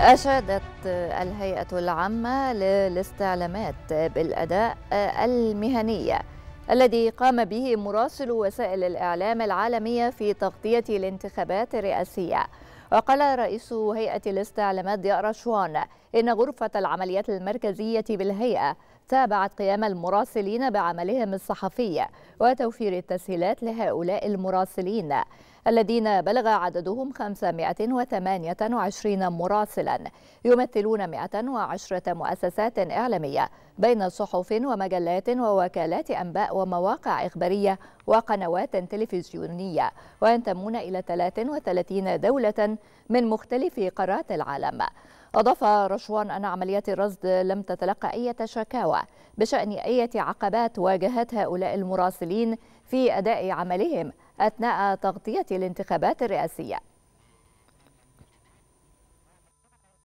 أشادت الهيئة العامة للاستعلامات بالأداء المهنية الذي قام به مراسل وسائل الإعلام العالمية في تغطية الانتخابات الرئاسية وقال رئيس هيئة الاستعلامات ضياء رشوان إن غرفة العمليات المركزية بالهيئة تابعت قيام المراسلين بعملهم الصحفي وتوفير التسهيلات لهؤلاء المراسلين الذين بلغ عددهم 528 مراسلا يمثلون 110 مؤسسات إعلامية بين صحف ومجلات ووكالات أنباء ومواقع إخبارية وقنوات تلفزيونية وينتمون إلى 33 دولة من مختلف قارات العالم أضاف رشوان أن عمليات الرصد لم تتلقى أي شكاوى بشأن أي عقبات واجهت هؤلاء المراسلين في أداء عملهم أثناء تغطية الانتخابات الرئاسية